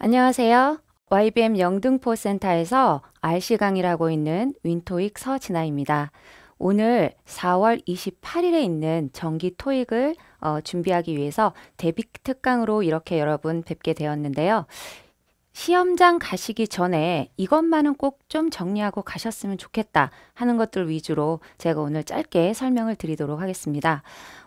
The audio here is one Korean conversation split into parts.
안녕하세요. YBM 영등포 센터에서 RC 강의를 고 있는 윈토익 서진아입니다. 오늘 4월 28일에 있는 정기 토익을 어, 준비하기 위해서 데빅 특강으로 이렇게 여러분 뵙게 되었는데요. 시험장 가시기 전에 이것만은 꼭 좀 정리하고 가셨으면 좋겠다 하는 것들 위주로 제가 오늘 짧게 설명을 드리도록 하겠습니다.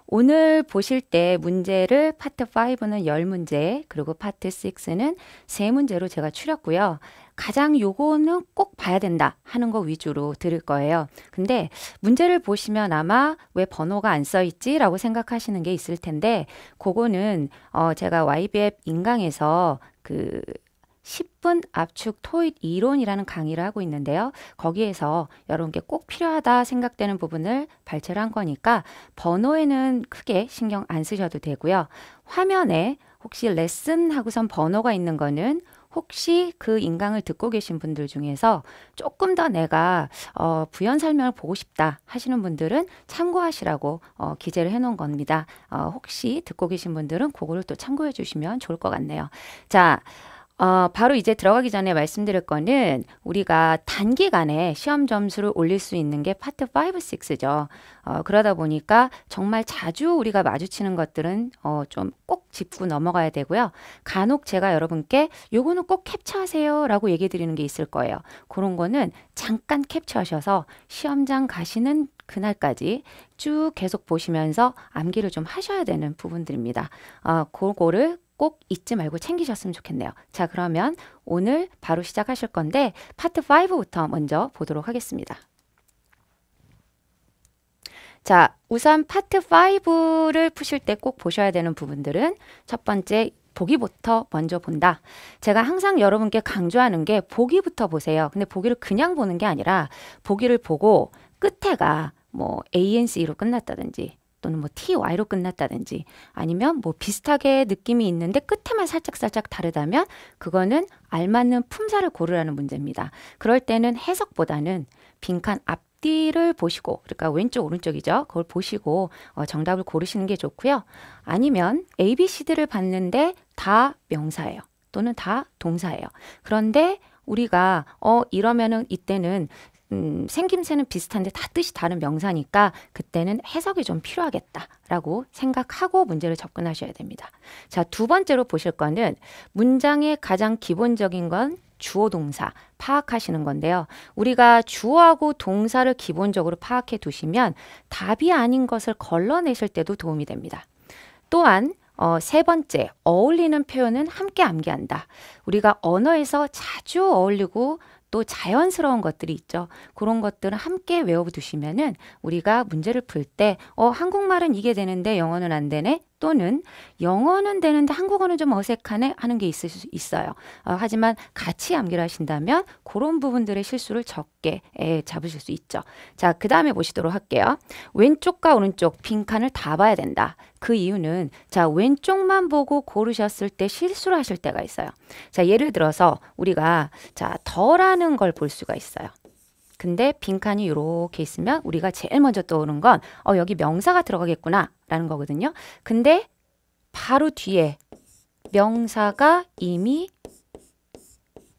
오늘 보실 때 문제를 파트 5는 10문제, 그리고 파트 6는 3문제로 제가 추렸고요. 가장 요거는 꼭 봐야 된다 하는 거 위주로 들을 거예요. 근데 문제를 보시면 아마 왜 번호가 안 써있지? 라고 생각하시는 게 있을 텐데, 그거는 어, 제가 YBF 인강에서 그 10분 압축 토익 이론이라는 강의를 하고 있는데요. 거기에서 여러분께 꼭 필요하다 생각되는 부분을 발췌를 한 거니까 번호에는 크게 신경 안 쓰셔도 되고요. 화면에 혹시 레슨 하고선 번호가 있는 거는 혹시 그 인강을 듣고 계신 분들 중에서 조금 더 내가 어, 부연 설명을 보고 싶다 하시는 분들은 참고하시라고 어, 기재를 해놓은 겁니다. 어, 혹시 듣고 계신 분들은 그거를 또 참고해 주시면 좋을 것 같네요. 자, 어, 바로 이제 들어가기 전에 말씀드릴 거는 우리가 단기간에 시험 점수를 올릴 수 있는 게 파트 5, 6죠. 어, 그러다 보니까 정말 자주 우리가 마주치는 것들은 어, 좀 꼭 짚고 넘어가야 되고요. 간혹 제가 여러분께 요거는 꼭 캡처하세요 라고 얘기 드리는 게 있을 거예요. 그런 거는 잠깐 캡처하셔서 시험장 가시는 그날까지 쭉 계속 보시면서 암기를 좀 하셔야 되는 부분들입니다. 어, 그거를 꼭 잊지 말고 챙기셨으면 좋겠네요. 자, 그러면 오늘 바로 시작하실 건데 파트 5부터 먼저 보도록 하겠습니다. 자, 우선 파트 5를 푸실 때 꼭 보셔야 되는 부분들은 첫 번째 보기부터 먼저 본다. 제가 항상 여러분께 강조하는 게 보기부터 보세요. 근데 보기를 그냥 보는 게 아니라 보기를 보고 끝에가 뭐 ANC로 끝났다든지 또는 뭐 ty로 끝났다든지 아니면 뭐 비슷하게 느낌이 있는데 끝에만 살짝살짝 다르다면 그거는 알맞는 품사를 고르라는 문제입니다. 그럴 때는 해석보다는 빈칸 앞뒤를 보시고 그러니까 왼쪽 오른쪽이죠. 그걸 보시고 어, 정답을 고르시는 게 좋고요. 아니면 A, B, C, D를 봤는데 다 명사예요. 또는 다 동사예요. 그런데 우리가 어 이러면은 이때는 음, 생김새는 비슷한데 다 뜻이 다른 명사니까 그때는 해석이 좀 필요하겠다라고 생각하고 문제를 접근하셔야 됩니다. 자, 두 번째로 보실 거는 문장의 가장 기본적인 건 주어 동사 파악하시는 건데요. 우리가 주어하고 동사를 기본적으로 파악해 두시면 답이 아닌 것을 걸러내실 때도 도움이 됩니다. 또한 어, 세 번째, 어울리는 표현은 함께 암기한다. 우리가 언어에서 자주 어울리고 또 자연스러운 것들이 있죠. 그런 것들은 함께 외워두시면은 우리가 문제를 풀때 어, 한국말은 이게 되는데 영어는 안 되네? 또는 영어는 되는데 한국어는 좀 어색하네 하는 게 있을 수 있어요. 어, 하지만 같이 암기를 하신다면 그런 부분들의 실수를 적게 에, 잡으실 수 있죠. 자, 그 다음에 보시도록 할게요. 왼쪽과 오른쪽 빈칸을 다 봐야 된다. 그 이유는 자, 왼쪽만 보고 고르셨을 때 실수를 하실 때가 있어요. 자, 예를 들어서 우리가 자, 더라는 걸 볼 수가 있어요. 근데 빈칸이 이렇게 있으면 우리가 제일 먼저 떠오르는 건 어, 여기 명사가 들어가겠구나 라는 거거든요. 근데 바로 뒤에 명사가 이미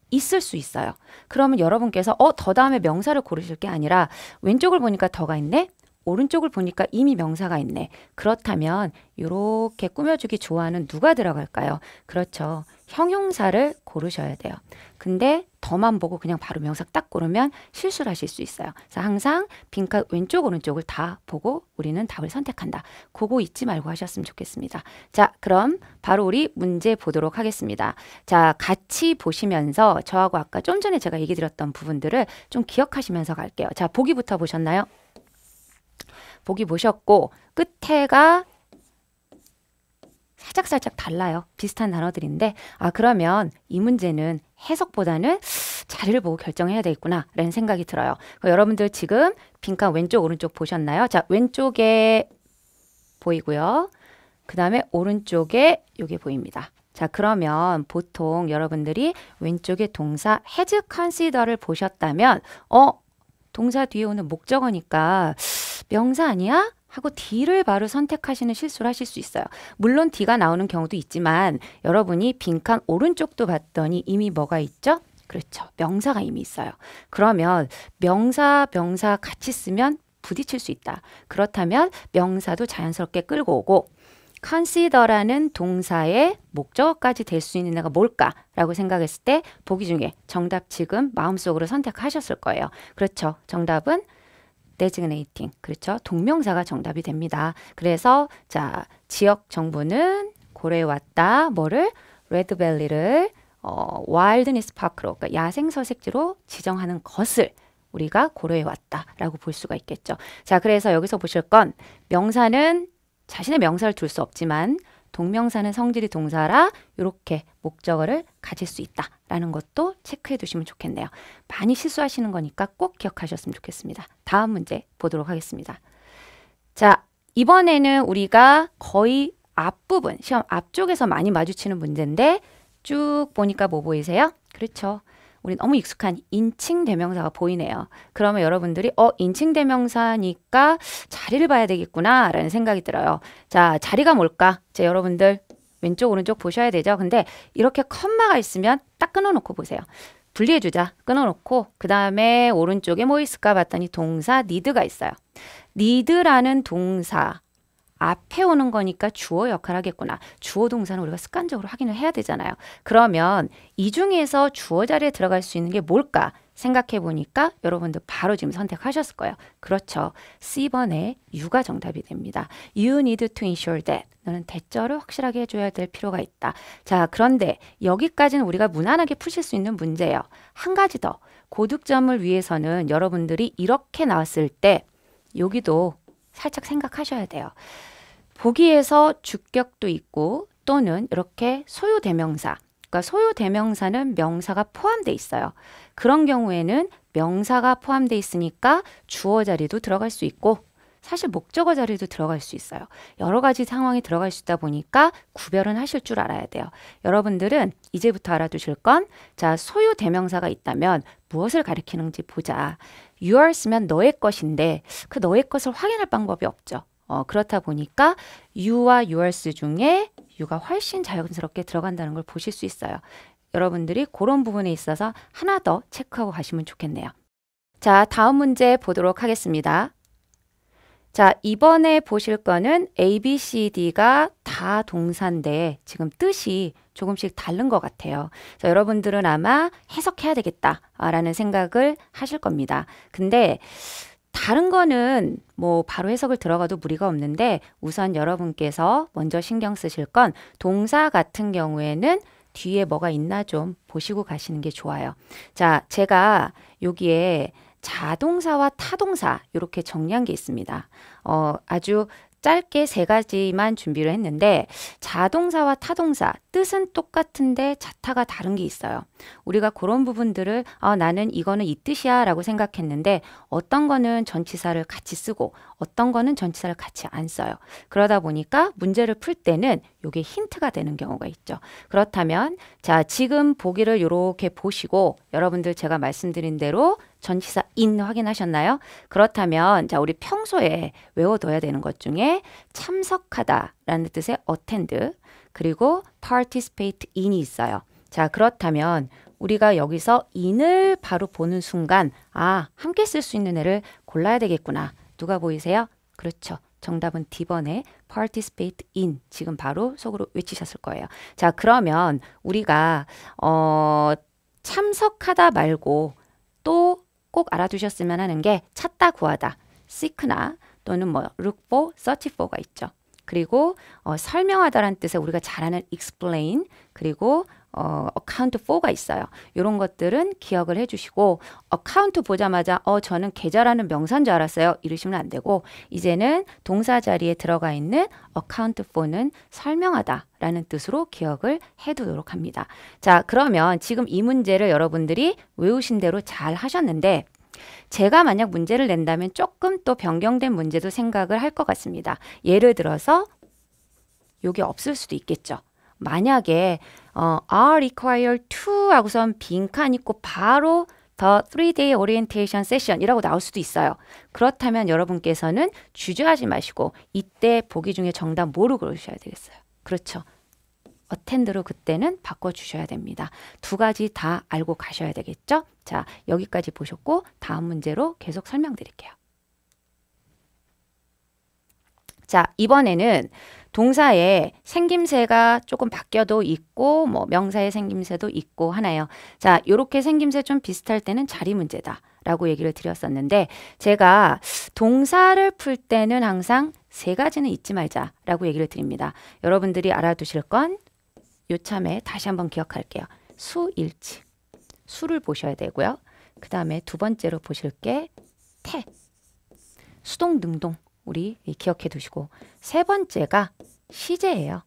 있을 수 있어요. 그러면 여러분께서 어, 더 다음에 명사를 고르실 게 아니라 왼쪽을 보니까 더가 있네? 오른쪽을 보니까 이미 명사가 있네. 그렇다면 이렇게 꾸며주기 좋아하는 누가 들어갈까요? 그렇죠. 형용사를 고르셔야 돼요. 근데 더만 보고 그냥 바로 명사 딱 고르면 실수를 하실 수 있어요. 그래서 항상 빈칸 왼쪽 오른쪽을 다 보고 우리는 답을 선택한다. 그거 잊지 말고 하셨으면 좋겠습니다. 자 그럼 바로 우리 문제 보도록 하겠습니다. 자 같이 보시면서 저하고 아까 좀 전에 제가 얘기 드렸던 부분들을 좀 기억하시면서 갈게요. 자 보기부터 보셨나요? 보기 보셨고 끝에가 살짝살짝 달라요. 비슷한 단어들인데, 아, 그러면 이 문제는 해석보다는 자리를 보고 결정해야 되겠구나, 라는 생각이 들어요. 여러분들 지금 빈칸 왼쪽, 오른쪽 보셨나요? 자, 왼쪽에 보이고요. 그 다음에 오른쪽에 요게 보입니다. 자, 그러면 보통 여러분들이 왼쪽에 동사 has consider를 보셨다면, 어, 동사 뒤에 오는 목적어니까 명사 아니야? 하고 D를 바로 선택하시는 실수를 하실 수 있어요. 물론 D가 나오는 경우도 있지만 여러분이 빈칸 오른쪽도 봤더니 이미 뭐가 있죠? 그렇죠. 명사가 이미 있어요. 그러면 명사, 명사 같이 쓰면 부딪힐 수 있다. 그렇다면 명사도 자연스럽게 끌고 오고 consider라는 동사의 목적까지 될 수 있는 애가 뭘까라고 생각했을 때 보기 중에 정답 지금 마음속으로 선택하셨을 거예요. 그렇죠. 정답은 designating 그렇죠? 동명사가 정답이 됩니다. 그래서 자 지역 정부는 고려해왔다 뭐를 레드밸리를 어, 와일드니스 파크로 그러니까 야생 서식지로 지정하는 것을 우리가 고려해왔다라고 볼 수가 있겠죠. 자 그래서 여기서 보실 건 명사는 자신의 명사를 둘 수 없지만 동명사는 성질이 동사라 이렇게 목적어를 가질 수 있다라는 것도 체크해 두시면 좋겠네요. 많이 실수하시는 거니까 꼭 기억하셨으면 좋겠습니다. 다음 문제 보도록 하겠습니다. 자, 이번에는 우리가 거의 앞부분, 시험 앞쪽에서 많이 마주치는 문제인데 쭉 보니까 뭐 보이세요? 그렇죠. 우리 너무 익숙한 인칭 대명사가 보이네요. 그러면 여러분들이 어 인칭 대명사니까 자리를 봐야 되겠구나라는 생각이 들어요. 자 자리가 뭘까? 자 여러분들 왼쪽 오른쪽 보셔야 되죠. 근데 이렇게 컴마가 있으면 딱 끊어놓고 보세요. 분리해주자 끊어놓고 그 다음에 오른쪽에 뭐 있을까 봤더니 동사 need가 있어요. need라는 동사 앞에 오는 거니까 주어 역할 하겠구나. 주어 동사는 우리가 습관적으로 확인을 해야 되잖아요. 그러면 이 중에서 주어 자리에 들어갈 수 있는 게 뭘까? 생각해 보니까 여러분들 바로 지금 선택하셨을 거예요. 그렇죠. C번의 유가 정답이 됩니다. You need to ensure that. 너는 대처를 확실하게 해줘야 될 필요가 있다. 자, 그런데 여기까지는 우리가 무난하게 푸실 수 있는 문제예요. 한 가지 더. 고득점을 위해서는 여러분들이 이렇게 나왔을 때 여기도 살짝 생각하셔야 돼요. 보기에서 주격도 있고 또는 이렇게 소유 대명사 그러니까 소유 대명사는 명사가 포함돼 있어요. 그런 경우에는 명사가 포함돼 있으니까 주어 자리도 들어갈 수 있고 사실 목적어 자리도 들어갈 수 있어요. 여러 가지 상황이 들어갈 수 있다 보니까 구별은 하실 줄 알아야 돼요. 여러분들은 이제부터 알아두실 건, 자, 소유 대명사가 있다면 무엇을 가리키는지 보자. you r e 쓰면 너의 것인데, 그 너의 것을 확인할 방법이 없죠. 어, 그렇다 보니까 you와 yours 중에 you가 훨씬 자연스럽게 들어간다는 걸 보실 수 있어요. 여러분들이 그런 부분에 있어서 하나 더 체크하고 가시면 좋겠네요. 자, 다음 문제 보도록 하겠습니다. 자, 이번에 보실 거는 A, B, C, D가 다 동사인데 지금 뜻이 조금씩 다른 것 같아요. 자, 여러분들은 아마 해석해야 되겠다라는 생각을 하실 겁니다. 근데 다른 거는 뭐 바로 해석을 들어가도 무리가 없는데 우선 여러분께서 먼저 신경 쓰실 건 동사 같은 경우에는 뒤에 뭐가 있나 좀 보시고 가시는 게 좋아요. 자, 제가 여기에 자동사와 타동사 이렇게 정리한 게 있습니다. 어, 아주 짧게 세 가지만 준비를 했는데 자동사와 타동사 뜻은 똑같은데 자타가 다른 게 있어요. 우리가 그런 부분들을 아, 나는 이거는 이 뜻이야 라고 생각했는데 어떤 거는 전치사를 같이 쓰고 어떤 거는 전치사를 같이 안 써요. 그러다 보니까 문제를 풀 때는 이게 힌트가 되는 경우가 있죠. 그렇다면 자 지금 보기를 이렇게 보시고 여러분들 제가 말씀드린 대로 전치사 in 확인하셨나요? 그렇다면 자 우리 평소에 외워둬야 되는 것 중에 참석하다라는 뜻의 attend 그리고 participate in이 있어요. 자 그렇다면 우리가 여기서 in을 바로 보는 순간 아 함께 쓸 수 있는 애를 골라야 되겠구나. 누가 보이세요? 그렇죠. 정답은 D번에 participate in 지금 바로 속으로 외치셨을 거예요. 자 그러면 우리가 어 참석하다 말고 또꼭 알아두셨으면 하는 게 찾다 구하다, seek나 또는 뭐 look for, search for가 있죠. 그리고 어, 설명하다란 뜻의 우리가 잘 아는 explain 그리고 어, 어카운트 4가 있어요. 이런 것들은 기억을 해주시고 어카운트 보자마자 어 저는 계좌라는 명사인 줄 알았어요. 이러시면 안 되고 이제는 동사 자리에 들어가 있는 어카운트 4는 설명하다. 라는 뜻으로 기억을 해두도록 합니다. 자 그러면 지금 이 문제를 여러분들이 외우신 대로 잘 하셨는데 제가 만약 문제를 낸다면 조금 또 변경된 문제도 생각을 할 것 같습니다. 예를 들어서 요게 없을 수도 있겠죠. 만약에 어, are required to 하고선 빈칸 있고 바로 The Three Day Orientation Session이라고 나올 수도 있어요. 그렇다면 여러분께서는 주저하지 마시고 이때 보기 중에 정답 뭐로 고러셔야 되겠어요? 그렇죠. 어텐드로 그때는 바꿔주셔야 됩니다. 두 가지 다 알고 가셔야 되겠죠? 자, 여기까지 보셨고 다음 문제로 계속 설명드릴게요. 자, 이번에는 동사에 생김새가 조금 바뀌어도 있고 뭐 명사의 생김새도 있고 하나요. 자, 요렇게 생김새 좀 비슷할 때는 자리 문제다. 라고 얘기를 드렸었는데 제가 동사를 풀 때는 항상 세 가지는 잊지 말자라고 얘기를 드립니다. 여러분들이 알아두실 건 요참에 다시 한번 기억할게요. 수일치. 수를 보셔야 되고요. 그 다음에 두 번째로 보실 게 태. 수동 능동. 우리 기억해 두시고 세 번째가 시제예요.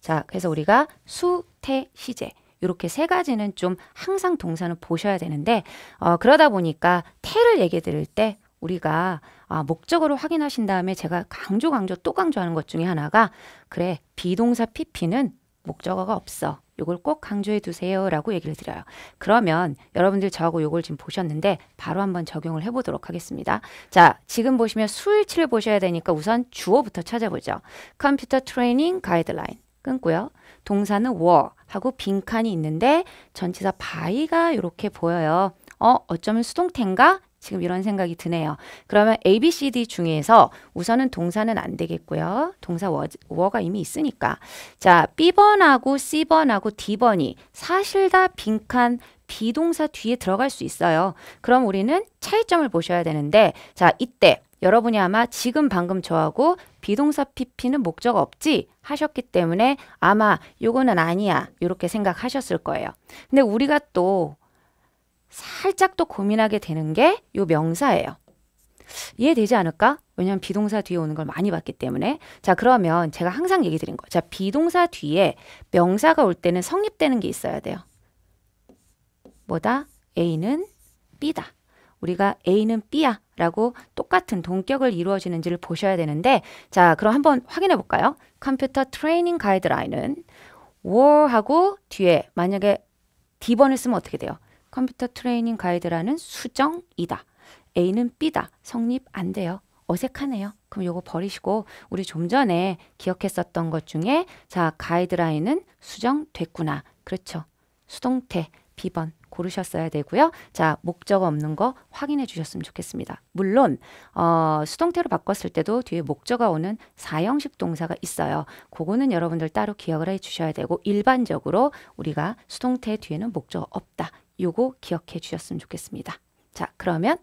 자, 그래서 우리가 수, 태, 시제 이렇게 세 가지는 좀 항상 동사는 보셔야 되는데 어, 그러다 보니까 태를 얘기 드릴 때 우리가 아, 목적으로 확인하신 다음에 제가 강조 강조 또 강조하는 것 중에 하나가 그래 비동사 pp는 목적어가 없어. 요걸 꼭 강조해 두세요라고 얘기를 드려요. 그러면 여러분들 저하고 요걸 지금 보셨는데 바로 한번 적용을 해 보도록 하겠습니다. 자, 지금 보시면 수일치를 보셔야 되니까 우선 주어부터 찾아보죠. 컴퓨터 트레이닝 가이드라인 끊고요. 동사는 were 하고 빈칸이 있는데 전치사 by가 이렇게 보여요. 어, 어쩌면 수동태인가? 지금 이런 생각이 드네요. 그러면 A, B, C, D 중에서 우선은 동사는 안 되겠고요. 동사 워, 워가 이미 있으니까. 자, B번하고 C번하고 D번이 사실 다 빈칸 비동사 뒤에 들어갈 수 있어요. 그럼 우리는 차이점을 보셔야 되는데 자, 이때 여러분이 아마 지금 방금 저하고 비동사 PP는 목적 없지 하셨기 때문에 아마 요거는 아니야 이렇게 생각하셨을 거예요. 근데 우리가 또 살짝 또 고민하게 되는 게 요 명사예요. 이해되지 않을까? 왜냐하면 비동사 뒤에 오는 걸 많이 봤기 때문에 자 그러면 제가 항상 얘기 드린 거. 자 비동사 뒤에 명사가 올 때는 성립되는 게 있어야 돼요. 뭐다? A는 B다. 우리가 A는 B야 라고 똑같은 동격을 이루어지는지를 보셔야 되는데 자 그럼 한번 확인해 볼까요? 컴퓨터 트레이닝 가이드라인은 war하고 뒤에 만약에 D번을 쓰면 어떻게 돼요? 컴퓨터 트레이닝 가이드라는 수정이다. A는 B다. 성립 안 돼요. 어색하네요. 그럼 요거 버리시고 우리 좀 전에 기억했었던 것 중에 자 가이드라인은 수정됐구나. 그렇죠. 수동태 B번 고르셨어야 되고요. 자, 목적 없는 거 확인해 주셨으면 좋겠습니다. 물론 어, 수동태로 바꿨을 때도 뒤에 목적어 오는 사형식 동사가 있어요. 그거는 여러분들 따로 기억을 해 주셔야 되고 일반적으로 우리가 수동태 뒤에는 목적어 없다. 요거 기억해 주셨으면 좋겠습니다. 자, 그러면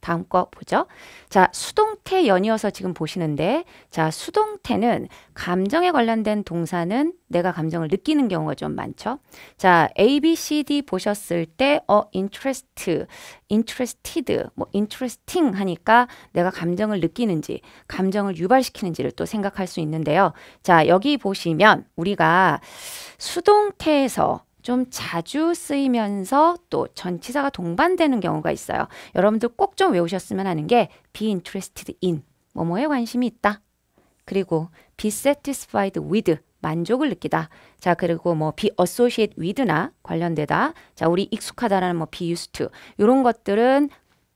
다음 거 보죠. 자, 수동태 연이어서 지금 보시는데, 자, 수동태는 감정에 관련된 동사는 내가 감정을 느끼는 경우가 좀 많죠. 자, A, B, C, D 보셨을 때, 어, interest, interested, 뭐, interesting 하니까 내가 감정을 느끼는지, 감정을 유발시키는지를 또 생각할 수 있는데요. 자, 여기 보시면 우리가 수동태에서 좀 자주 쓰이면서 또 전치사가 동반되는 경우가 있어요. 여러분들 꼭 좀 외우셨으면 하는 게 be interested in 뭐뭐에 관심이 있다. 그리고 be satisfied with 만족을 느끼다. 자, 그리고 뭐 be associate with나 관련되다. 자, 우리 익숙하다라는 뭐 be used to 이런 것들은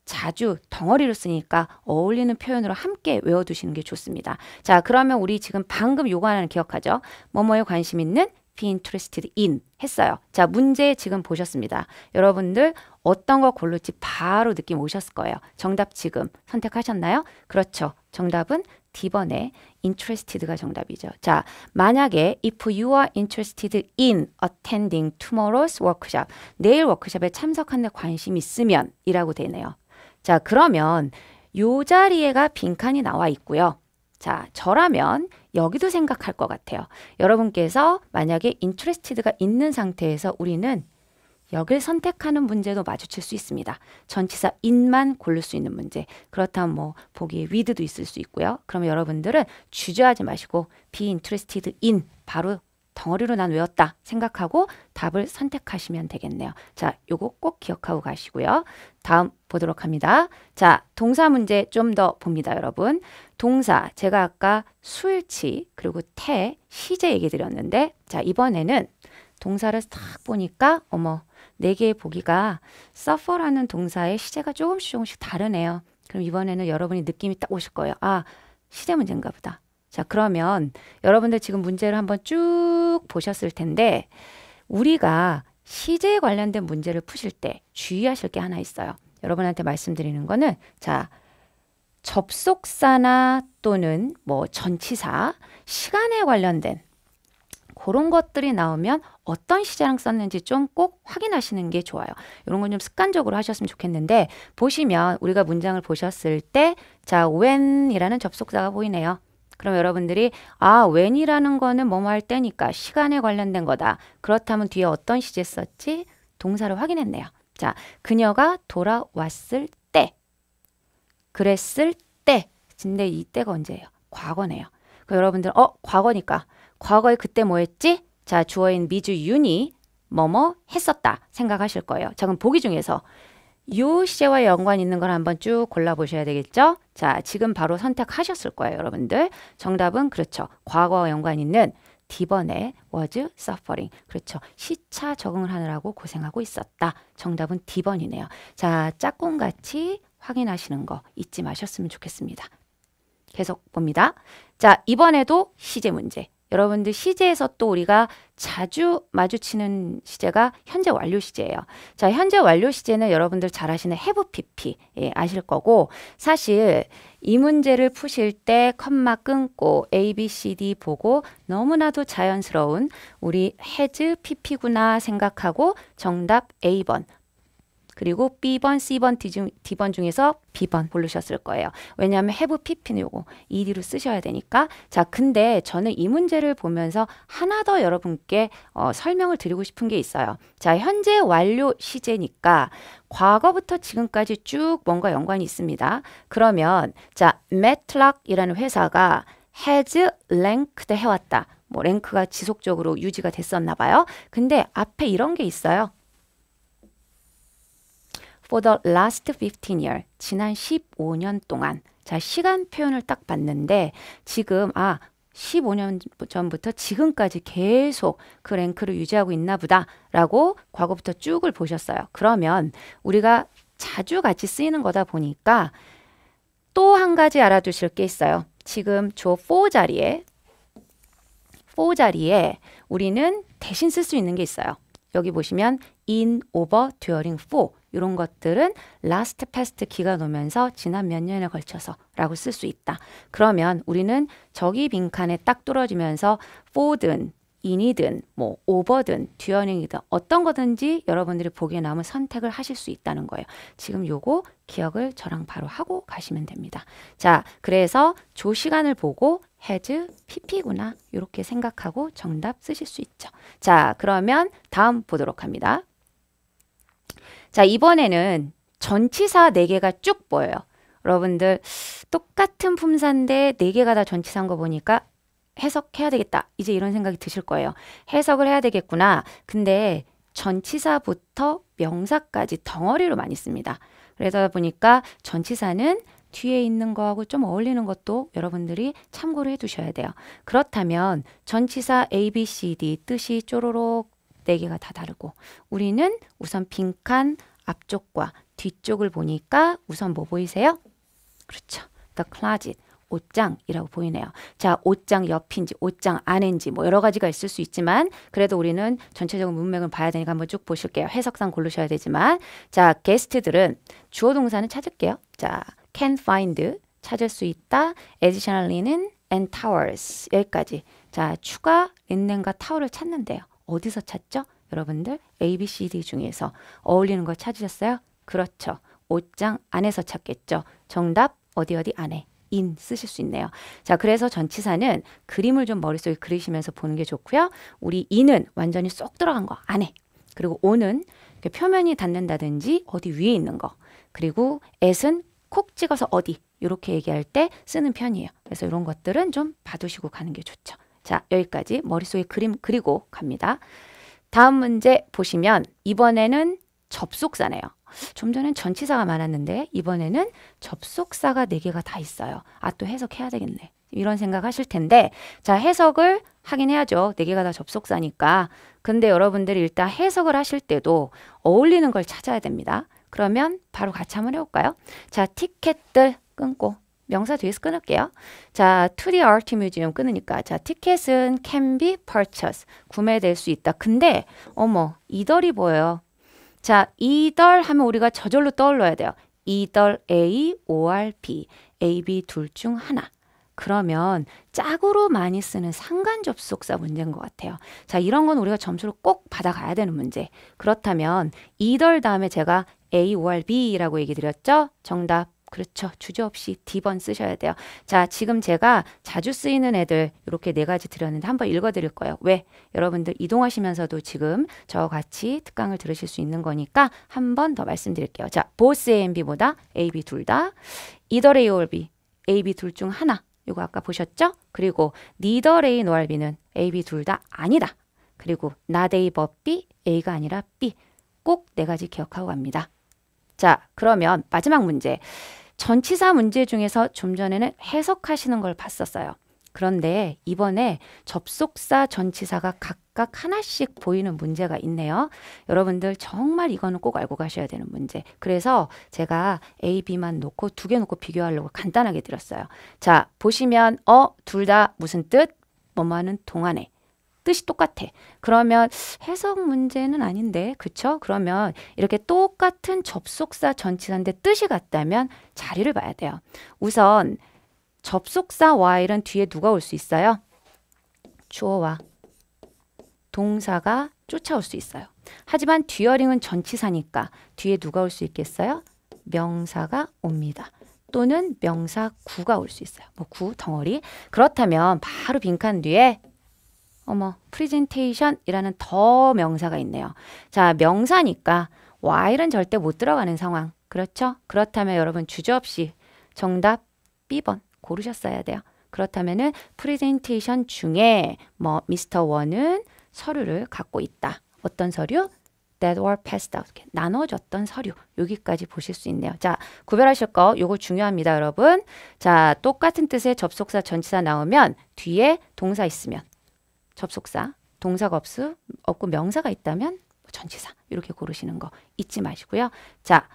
자주 덩어리로 쓰니까 어울리는 표현으로 함께 외워두시는 게 좋습니다. 자, 그러면 우리 지금 방금 요거 하나는 기억하죠? 뭐뭐에 관심 있는 be interested in 했어요. 자, 문제 지금 보셨습니다. 여러분들 어떤 거 고를지 바로 느낌 오셨을 거예요. 정답 지금 선택하셨나요? 그렇죠. 정답은 D번에 interested가 정답이죠. 자, 만약에 if you are interested in attending tomorrow's workshop, 내일 워크숍에 참석하는 관심 있으면 이라고 되네요. 자, 그러면 요 자리에가 빈칸이 나와 있고요. 자, 저라면 여기도 생각할 것 같아요. 여러분께서 만약에 인트레스티드가 있는 상태에서 우리는 역을 선택하는 문제도 마주칠 수 있습니다. 전치사 인만 고를 수 있는 문제. 그렇다면 뭐 보기에 위드도 있을 수 있고요. 그럼 여러분들은 주저하지 마시고 be interested in 바로 덩어리로 나누었다 생각하고 답을 선택하시면 되겠네요. 자, 요거 꼭 기억하고 가시고요. 다음 보도록 합니다. 자, 동사 문제 좀 더 봅니다, 여러분. 동사, 제가 아까 수일치, 그리고 태, 시제 얘기 드렸는데, 자, 이번에는 동사를 딱 보니까, 어머, 네 개의 보기가 suffer라는 동사의 시제가 조금씩 조금씩 다르네요. 그럼 이번에는 여러분이 느낌이 딱 오실 거예요. 아, 시제 문제인가 보다. 자, 그러면 여러분들 지금 문제를 한번 쭉 보셨을 텐데 우리가 시제에 관련된 문제를 푸실 때 주의하실 게 하나 있어요. 여러분한테 말씀드리는 거는 자, 접속사나 또는 뭐 전치사, 시간에 관련된 그런 것들이 나오면 어떤 시제랑 썼는지 좀 꼭 확인하시는 게 좋아요. 이런 건 좀 습관적으로 하셨으면 좋겠는데 보시면 우리가 문장을 보셨을 때 자, when이라는 접속사가 보이네요. 그럼 여러분들이 아 when이라는 거는 뭐뭐 할 때니까 시간에 관련된 거다. 그렇다면 뒤에 어떤 시제 썼지? 동사를 확인했네요. 자, 그녀가 돌아왔을 때, 그랬을 때. 근데 이때가 언제예요? 과거네요. 그럼 여러분들 어 과거니까 과거에 그때 뭐했지? 자 주어인 미주 윤이 뭐뭐 했었다 생각하실 거예요. 자 그럼 보기 중에서 요 시제와 연관 있는 걸 한번 쭉 골라보셔야 되겠죠? 자, 지금 바로 선택하셨을 거예요, 여러분들. 정답은 그렇죠. 과거와 연관 있는 디번의 was suffering. 그렇죠. 시차 적응을 하느라고 고생하고 있었다. 정답은 디번이네요 자, 짝꿍같이 확인하시는 거 잊지 마셨으면 좋겠습니다. 계속 봅니다. 자, 이번에도 시제 문제. 여러분들 시제에서 또 우리가 자주 마주치는 시제가 현재 완료 시제예요. 자, 현재 완료 시제는 여러분들 잘 아시는 have pp 예, 아실 거고 사실 이 문제를 푸실 때 컴마 끊고 a b c d 보고 너무나도 자연스러운 우리 has pp구나 생각하고 정답 A번 그리고 B번, C번, D중, D번 중에서 B번 고르셨을 거예요. 왜냐하면 have, pp는 요거 ed로 쓰셔야 되니까 자 근데 저는 이 문제를 보면서 하나 더 여러분께 어, 설명을 드리고 싶은 게 있어요. 자 현재 완료 시제니까 과거부터 지금까지 쭉 뭔가 연관이 있습니다. 그러면 자 메틀락이라는 회사가 has ranked 해왔다. 뭐 랭크가 지속적으로 유지가 됐었나 봐요. 근데 앞에 이런 게 있어요. for the last 15 year, 지난 15년 동안. 자, 시간 표현을 딱 봤는데 지금 아, 15년 전부터 지금까지 계속 그 랭크를 유지하고 있나 보다라고 과거부터 쭉을 보셨어요. 그러면 우리가 자주 같이 쓰이는 거다 보니까 또 한 가지 알아두실 게 있어요. 지금 저4 자리에 4 자리에 우리는 대신 쓸 수 있는 게 있어요. 여기 보시면 in over during for 이런 것들은 last p 패 s t 기간 오면서 지난 몇 년에 걸쳐서 라고 쓸 수 있다. 그러면 우리는 저기 빈칸에 딱떨어지면서 for든 인이든 뭐 오버든 듀어닝이든 어떤 거든지 여러분들이 보기에 남은 선택을 하실 수 있다는 거예요. 지금 요거 기억을 저랑 바로 하고 가시면 됩니다. 자, 그래서 조 시간을 보고 has, pp구나 이렇게 생각하고 정답 쓰실 수 있죠. 자, 그러면 다음 보도록 합니다. 자, 이번에는 전치사 4개가 쭉 보여요. 여러분들 똑같은 품사인데 4개가 다 전치사인 거 보니까 해석해야 되겠다. 이제 이런 생각이 드실 거예요. 해석을 해야 되겠구나. 근데 전치사부터 명사까지 덩어리로 많이 씁니다. 그러다 보니까 전치사는 뒤에 있는 거하고 좀 어울리는 것도 여러분들이 참고를 해 두셔야 돼요. 그렇다면 전치사 A, B, C, D 뜻이 쪼로록 네 개가 다 다르고 우리는 우선 빈칸 앞쪽과 뒤쪽을 보니까 우선 뭐 보이세요? 그렇죠. The closet. 옷장이라고 보이네요. 자, 옷장 옆인지 옷장 안인지 뭐 여러 가지가 있을 수 있지만 그래도 우리는 전체적인 문맥을 봐야 되니까 한번 쭉 보실게요. 해석상 고르셔야 되지만 자, 게스트들은 주어 동사는 찾을게요. 자, can find 찾을 수 있다. additionally는 and towers 여기까지. 자, 추가 린넨과 타월을 찾는데요. 어디서 찾죠? 여러분들 ABCD 중에서 어울리는 거 찾으셨어요? 그렇죠. 옷장 안에서 찾겠죠. 정답 어디 어디 안에 인 쓰실 수 있네요. 자, 그래서 전치사는 그림을 좀 머릿속에 그리시면서 보는 게 좋고요. 우리 인은 완전히 쏙 들어간 거 안에. 그리고 오는 표면이 닿는다든지 어디 위에 있는 거. 그리고 앳은 콕 찍어서 어디 이렇게 얘기할 때 쓰는 편이에요. 그래서 이런 것들은 좀 봐두시고 가는 게 좋죠. 자, 여기까지 머릿속에 그림 그리고 갑니다. 다음 문제 보시면 이번에는 접속사네요. 좀 전엔 전치사가 많았는데 이번에는 접속사가 4개가 다 있어요. 아, 또 해석해야 되겠네. 이런 생각하실 텐데 자, 해석을 하긴 해야죠. 4개가 다 접속사니까. 근데 여러분들이 일단 해석을 하실 때도 어울리는 걸 찾아야 됩니다. 그러면 바로 같이 한번 해볼까요? 자, 티켓들 끊고 명사 뒤에서 끊을게요. 자, to the art museum 끊으니까 자, 티켓은 can be purchased. 구매될 수 있다. 근데 어머, 이덜이 뭐예요? 자, 이덜 하면 우리가 저절로 떠올려야 돼요. 이덜 A, O, R, B. A, B 둘 중 하나. 그러면 짝으로 많이 쓰는 상관접속사 문제인 것 같아요. 자, 이런 건 우리가 점수를 꼭 받아가야 되는 문제. 그렇다면 이덜 다음에 제가 A, O, R, B라고 얘기 드렸죠? 정답 그렇죠. 주저없이 D번 쓰셔야 돼요. 자, 지금 제가 자주 쓰이는 애들 이렇게 네 가지 드렸는데 한번 읽어드릴 거예요. 왜? 여러분들 이동하시면서도 지금 저와 같이 특강을 들으실 수 있는 거니까 한번 더 말씀드릴게요. 자, 보스 AMB보다 AB 둘 다, 이더레이 올비, AB 둘 중 하나. 이거 아까 보셨죠? 그리고 니더레이 노알비는 AB 둘 다 아니다. 그리고 나데이버 B, A가 아니라 B. 꼭 네 가지 기억하고 갑니다. 자, 그러면 마지막 문제. 전치사 문제 중에서 좀 전에는 해석하시는 걸 봤었어요. 그런데 이번에 접속사 전치사가 각각 하나씩 보이는 문제가 있네요. 여러분들 정말 이거는 꼭 알고 가셔야 되는 문제. 그래서 제가 A, B만 놓고 두 개 놓고 비교하려고 간단하게 드렸어요. 자, 보시면 어, 둘 다 무슨 뜻? 뭐뭐하는 동안에 뜻이 똑같아. 그러면 해석 문제는 아닌데, 그쵸? 그러면 이렇게 똑같은 접속사 전치사인데 뜻이 같다면 자리를 봐야 돼요. 우선 접속사 while은 뒤에 누가 올 수 있어요? 주어와 동사가 쫓아올 수 있어요. 하지만 듀어링은 전치사니까 뒤에 누가 올 수 있겠어요? 명사가 옵니다. 또는 명사 구가 올 수 있어요. 뭐 구, 덩어리. 그렇다면 바로 빈칸 뒤에 어머, 프리젠테이션이라는 더 명사가 있네요. 자, 명사니까 while은 절대 못 들어가는 상황. 그렇죠? 그렇다면 여러분 주저없이 정답 B번 고르셨어야 돼요. 그렇다면은 프리젠테이션 중에 뭐 미스터 원은 서류를 갖고 있다. 어떤 서류? that were passed out. 나눠졌던 서류. 여기까지 보실 수 있네요. 자, 구별하실 거 요거 중요합니다, 여러분. 자, 똑같은 뜻의 접속사 전치사 나오면 뒤에 동사 있으면 접속사, 동사가 없수, 없고 명사가 있다면 뭐 전치사 이렇게 고르시는 거 잊지 마시고요. 자,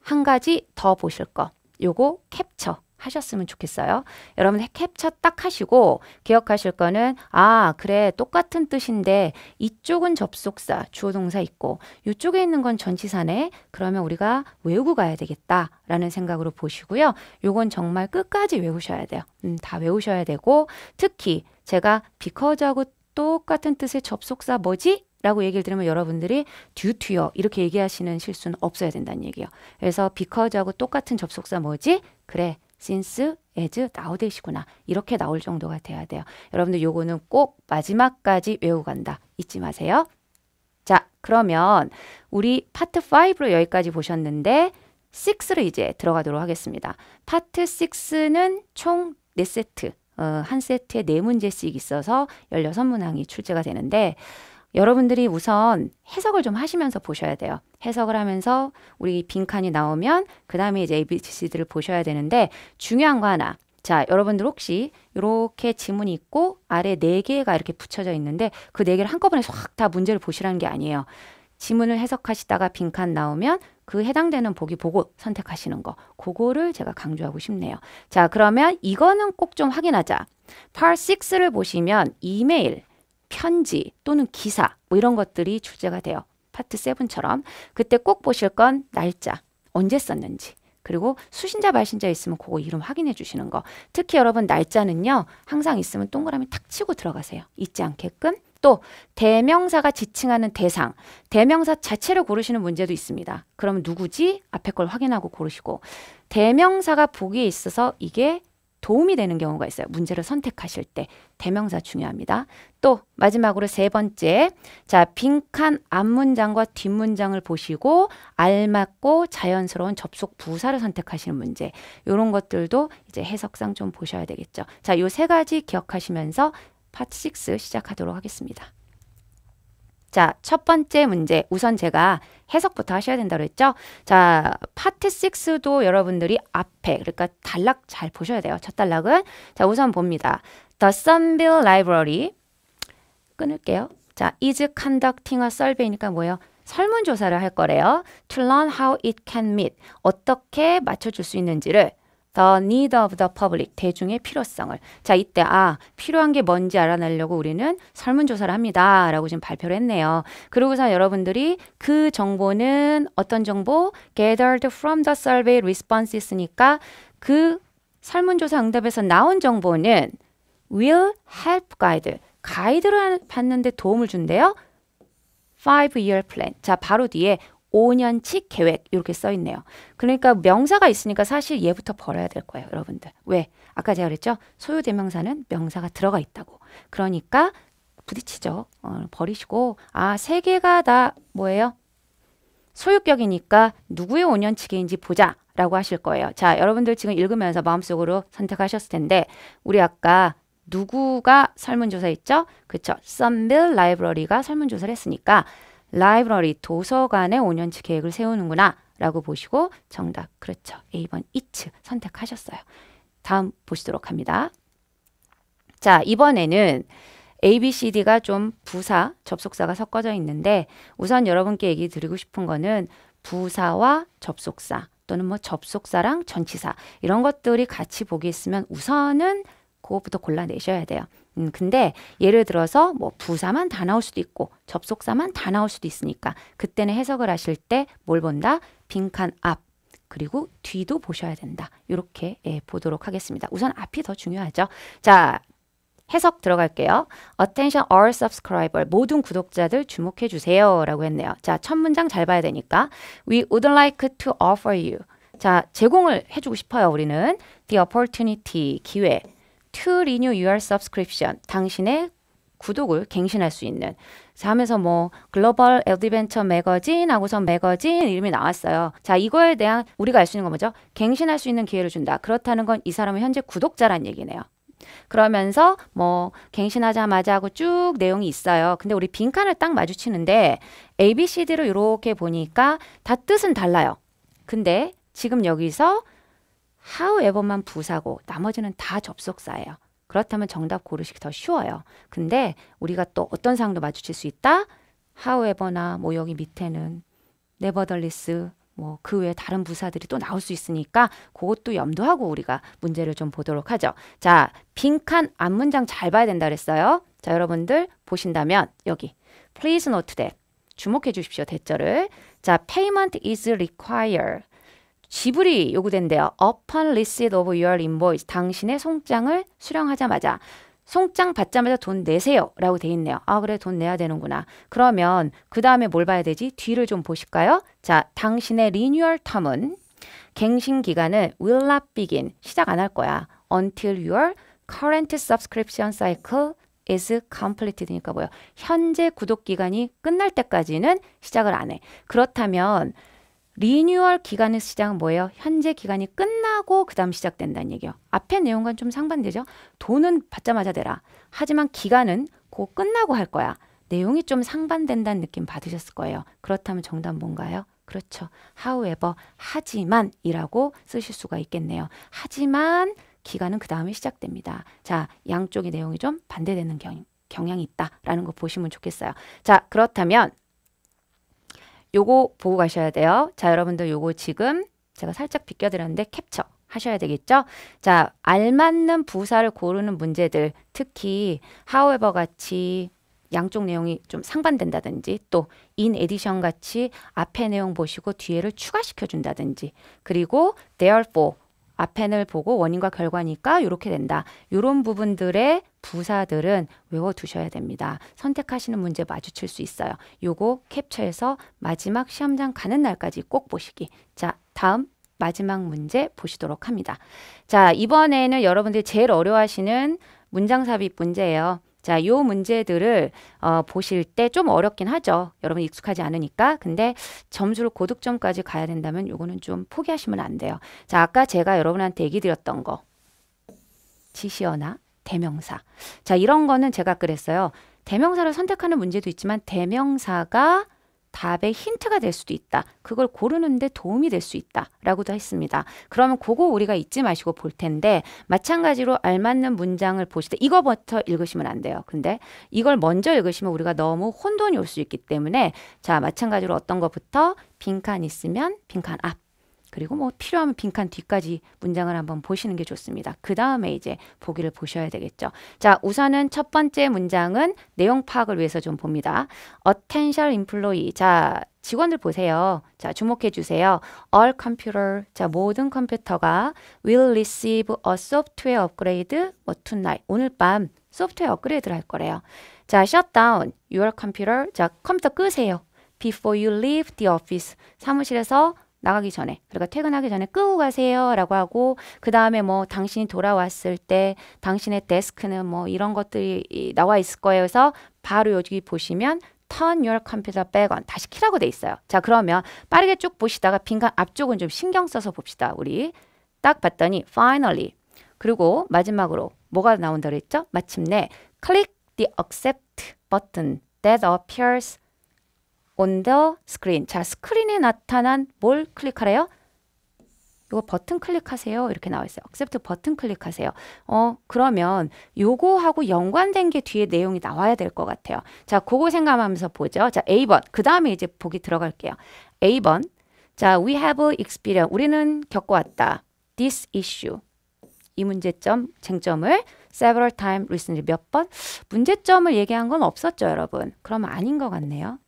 한 가지 더 보실 거. 요거 캡처 하셨으면 좋겠어요. 여러분 캡처 딱 하시고 기억하실 거는 아 그래 똑같은 뜻인데 이쪽은 접속사 주어 동사 있고 이쪽에 있는 건 전치사네 그러면 우리가 외우고 가야 되겠다라는 생각으로 보시고요. 요건 정말 끝까지 외우셔야 돼요. 음, 다 외우셔야 되고 특히 제가 비커즈하고 똑같은 뜻의 접속사 뭐지? 라고 얘기를 들으면 여러분들이 듀투요 이렇게 얘기하시는 실수는 없어야 된다는 얘기예요. 그래서 because하고 똑같은 접속사 뭐지? 그래 since as now 되시구나 이렇게 나올 정도가 돼야 돼요. 여러분들 요거는 꼭 마지막까지 외우고 간다 잊지 마세요. 자 그러면 우리 파트 5로 여기까지 보셨는데 6로 이제 들어가도록 하겠습니다. 파트 6는 총 4세트 어, 한 세트에 네 문제씩 있어서 16문항이 출제가 되는데 여러분들이 우선 해석을 좀 하시면서 보셔야 돼요. 해석을 하면서 우리 빈칸이 나오면 그 다음에 이제 ABCD를 보셔야 되는데 중요한 거 하나. 자, 여러분들 혹시 이렇게 지문이 있고 아래 네 개가 이렇게 붙여져 있는데 그 네 개를 한꺼번에 확 다 문제를 보시라는 게 아니에요. 지문을 해석하시다가 빈칸 나오면 그 해당되는 보기 보고 선택하시는 거 그거를 제가 강조하고 싶네요. 자 그러면 이거는 꼭 좀 확인하자. Part 6를 보시면 이메일, 편지 또는 기사 뭐 이런 것들이 출제가 돼요. 파트 7처럼 그때 꼭 보실 건 날짜, 언제 썼는지 그리고 수신자 발신자 있으면 그거 이름 확인해 주시는 거 특히 여러분 날짜는요 항상 있으면 동그라미 탁 치고 들어가세요 잊지 않게끔 또 대명사가 지칭하는 대상, 대명사 자체를 고르시는 문제도 있습니다. 그럼 누구지? 앞에 걸 확인하고 고르시고 대명사가 보기에 있어서 이게 도움이 되는 경우가 있어요. 문제를 선택하실 때 대명사 중요합니다. 또 마지막으로 세 번째 자 빈칸 앞문장과 뒷문장을 보시고 알맞고 자연스러운 접속 부사를 선택하시는 문제 이런 것들도 이제 해석상 좀 보셔야 되겠죠. 자요 세 가지 기억하시면서 파트 6 시작하도록 하겠습니다. 자, 첫 번째 문제. 우선 제가 해석부터 하셔야 된다고 했죠? 자, 파트 6도 여러분들이 앞에, 그러니까 단락 잘 보셔야 돼요. 첫 단락은. 자, 우선 봅니다. The Sunbill Library. 끊을게요. 자, is conducting a survey니까 뭐예요? 설문조사를 할 거래요. To learn how it can meet. 어떻게 맞춰줄 수 있는지를 The need of the public, 대중의 필요성을. 자, 이때 아, 필요한 게 뭔지 알아내려고 우리는 설문조사를 합니다. 라고 지금 발표를 했네요. 그러고서 여러분들이 그 정보는 어떤 정보? gathered from the survey responses니까 그 설문조사 응답에서 나온 정보는 will help guide, 가이드를 받는데 도움을 준대요. 5-year plan. 자, 바로 뒤에 5년치 계획 이렇게 써 있네요. 그러니까 명사가 있으니까 사실 얘부터 벌어야 될 거예요, 여러분들. 왜? 아까 제가 그랬죠? 소유 대명사는 명사가 들어가 있다고. 그러니까 부딪히죠. 어, 버리시고 아, 세 개가 다 뭐예요? 소유격이니까 누구의 5년치기인지 보자. 라고 하실 거예요. 자, 여러분들 지금 읽으면서 마음속으로 선택하셨을 텐데 우리 아까 누구가 설문조사 했죠? 그쵸. 썸빌 라이브러리가 설문조사를 했으니까 라이브러리 도서관에 5년치 계획을 세우는구나 라고 보시고 정답 그렇죠. A번 이츠 선택하셨어요. 다음 보시도록 합니다. 자 이번에는 A, B, C, D가 좀 부사, 접속사가 섞어져 있는데 우선 여러분께 얘기 드리고 싶은 거는 부사와 접속사 또는 뭐 접속사랑 전치사 이런 것들이 같이 보기 있으면 우선은 그것부터 골라내셔야 돼요. 음, 근데 예를 들어서 뭐 부사만 다 나올 수도 있고 접속사만 다 나올 수도 있으니까 그때는 해석을 하실 때 뭘 본다? 빈칸 앞 그리고 뒤도 보셔야 된다. 이렇게 예, 보도록 하겠습니다. 우선 앞이 더 중요하죠. 자, 해석 들어갈게요. Attention all subscriber, 모든 구독자들 주목해 주세요. 라고 했네요. 자, 첫 문장 잘 봐야 되니까. We would like to offer you. 자, 제공을 해주고 싶어요, 우리는. The opportunity, 기회. to renew your subscription 당신의 구독을 갱신할 수 있는 자 하면서 뭐 글로벌 어드벤처 매거진 하고서 매거진 이름이 나왔어요. 자 이거에 대한 우리가 알 수 있는 건 뭐죠? 갱신할 수 있는 기회를 준다. 그렇다는 건 이 사람은 현재 구독자란 얘기네요. 그러면서 뭐 갱신하자마자 하고 쭉 내용이 있어요. 근데 우리 빈칸을 딱 마주치는데 ABCD로 이렇게 보니까 다 뜻은 달라요. 근데 지금 여기서 however만 부사고 나머지는 다 접속사예요. 그렇다면 정답 고르시기 더 쉬워요. 근데 우리가 또 어떤 상황도 마주칠 수 있다? however나 뭐 여기 밑에는 nevertheless 뭐 그 외에 다른 부사들이 또 나올 수 있으니까 그것도 염두하고 우리가 문제를 좀 보도록 하죠. 자, 빈칸 앞 문장 잘 봐야 된다 그랬어요. 자, 여러분들 보신다면 여기 please note that 주목해 주십시오. 대절을. 자, payment is required. 지불이 요구된대요. Upon receipt of your invoice, 당신의 송장을 수령하자마자 송장 받자마자 돈 내세요 라고 돼 있네요. 아 그래 돈 내야 되는구나. 그러면 그 다음에 뭘 봐야 되지? 뒤를 좀 보실까요? 자 당신의 리뉴얼 텀은 갱신 기간은 will not begin 시작 안 할 거야. until your current subscription cycle is completed니까 뭐야 현재 구독 기간이 끝날 때까지는 시작을 안 해. 그렇다면 리뉴얼 기간의 시작은 뭐예요? 현재 기간이 끝나고 그 다음 시작된다는 얘기예요. 앞에 내용과는 좀 상반되죠? 돈은 받자마자 되라 하지만 기간은 곧 끝나고 할 거야. 내용이 좀 상반된다는 느낌 받으셨을 거예요. 그렇다면 정답 뭔가요? 그렇죠. however, 하지만 이라고 쓰실 수가 있겠네요. 하지만 기간은 그 다음에 시작됩니다. 자, 양쪽의 내용이 좀 반대되는 경향이 있다라는 거 보시면 좋겠어요. 자, 그렇다면 요거 보고 가셔야 돼요. 자, 여러분들 요거 지금 제가 살짝 비껴드렸는데 캡처 하셔야 되겠죠? 자, 알맞는 부사를 고르는 문제들, 특히 however 같이 양쪽 내용이 좀 상반된다든지 또 in addition 같이 앞에 내용 보시고 뒤에를 추가시켜 준다든지 그리고 therefore 앞펜을 보고 원인과 결과니까 이렇게 된다. 이런 부분들의 부사들은 외워두셔야 됩니다. 선택하시는 문제 마주칠 수 있어요. 요거 캡처해서 마지막 시험장 가는 날까지 꼭 보시기. 자, 다음 마지막 문제 보시도록 합니다. 자, 이번에는 여러분들이 제일 어려워하시는 문장 삽입 문제예요. 자, 요 문제들을 어, 보실 때 좀 어렵긴 하죠. 여러분 익숙하지 않으니까. 근데 점수를 고득점까지 가야 된다면 요거는 좀 포기하시면 안 돼요. 자, 아까 제가 여러분한테 얘기 드렸던 거. 지시어나 대명사. 자, 이런 거는 제가 그랬어요. 대명사를 선택하는 문제도 있지만 대명사가 답의 힌트가 될 수도 있다. 그걸 고르는데 도움이 될 수 있다. 라고도 했습니다. 그러면 그거 우리가 잊지 마시고 볼 텐데, 마찬가지로 알맞는 문장을 보시되 이거부터 읽으시면 안 돼요. 근데 이걸 먼저 읽으시면 우리가 너무 혼돈이 올 수 있기 때문에, 자, 마찬가지로 어떤 것부터 빈칸 있으면 빈칸 앞. 그리고 뭐 필요하면 빈칸 뒤까지 문장을 한번 보시는 게 좋습니다. 그 다음에 이제 보기를 보셔야 되겠죠. 자, 우선은 첫 번째 문장은 내용 파악을 위해서 좀 봅니다. Attention employee. 자, 직원들 보세요. 자, 주목해 주세요. All computer. 자, 모든 컴퓨터가 will receive a software upgrade 뭐 tonight. 오늘 밤 소프트웨어 업그레이드를 할 거래요. 자, shut down your computer. 자, 컴퓨터 끄세요. Before you leave the office. 사무실에서 나가기 전에 그러니까 퇴근하기 전에 끄고 가세요라고 하고 그 다음에 뭐 당신이 돌아왔을 때 당신의 데스크는 뭐 이런 것들이 나와 있을 거예요. 그래서 바로 여기 보시면 turn your computer back on 다시 키라고 돼 있어요. 자 그러면 빠르게 쭉 보시다가 빈칸 앞쪽은 좀 신경 써서 봅시다. 우리 딱 봤더니 finally 그리고 마지막으로 뭐가 나온다 그랬죠? 마침내 click the accept button that appears on the screen. 자, 스크린에 나타난 뭘 클릭하래요? 이거 버튼 클릭하세요. 이렇게 나와 있어요. accept 버튼 클릭하세요. 어, 그러면 요거하고 연관된 게 뒤에 내용이 나와야 될 것 같아요. 자, 그거 생각하면서 보죠. 자, A번. 그 다음에 이제 보기 들어갈게요. A번. 자, we have experience. 우리는 겪어왔다. this issue. 이 문제점, 쟁점을 several times recently 몇 번? 문제점을 얘기한 건 없었죠, 여러분. 그럼 아닌 것 같네요.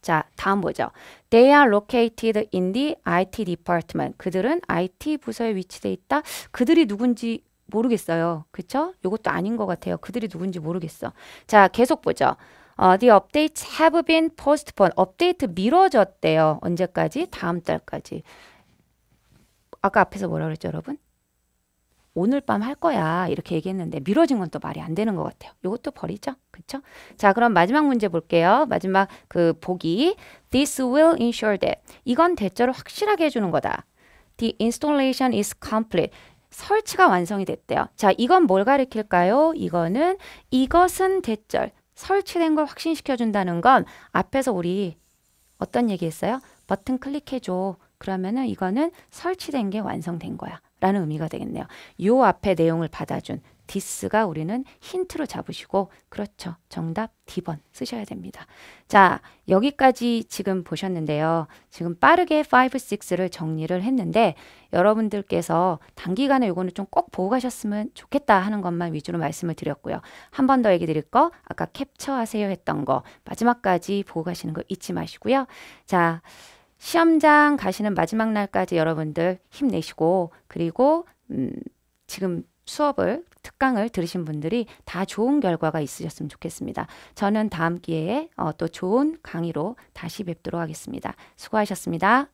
자, 다음 보죠. They are located in the IT department. 그들은 IT 부서에 위치돼 있다. 그들이 누군지 모르겠어요. 그쵸? 이것도 아닌 것 같아요. 그들이 누군지 모르겠어. 자, 계속 보죠. 어, the updates have been postponed. 업데이트 미뤄졌대요. 언제까지? 다음 달까지. 아까 앞에서 뭐라 그랬죠, 여러분? 오늘 밤 할 거야 이렇게 얘기했는데 미뤄진 건 또 말이 안 되는 것 같아요. 이것도 버리죠. 그렇죠? 자 그럼 마지막 문제 볼게요. 마지막 그 보기 This will ensure that 이건 대처를 확실하게 해주는 거다. The installation is complete. 설치가 완성이 됐대요. 자 이건 뭘 가리킬까요? 이거는 이것은 대절 설치된 걸 확신시켜준다는 건 앞에서 우리 어떤 얘기했어요? 버튼 클릭해줘. 그러면은 이거는 설치된 게 완성된 거야. 라는 의미가 되겠네요. 요 앞에 내용을 받아준 디스가 우리는 힌트로 잡으시고 그렇죠. 정답 D번 쓰셔야 됩니다. 자 여기까지 지금 보셨는데요. 지금 빠르게 5, 6를 정리를 했는데 여러분들께서 단기간에 요거는 좀 꼭 보고 가셨으면 좋겠다 하는 것만 위주로 말씀을 드렸고요. 한 번 더 얘기 드릴 거 아까 캡처하세요 했던 거 마지막까지 보고 가시는 거 잊지 마시고요. 자 시험장 가시는 마지막 날까지 여러분들 힘내시고 그리고 음, 지금 수업을 특강을 들으신 분들이 다 좋은 결과가 있으셨으면 좋겠습니다. 저는 다음 기회에 어, 또 좋은 강의로 다시 뵙도록 하겠습니다. 수고하셨습니다.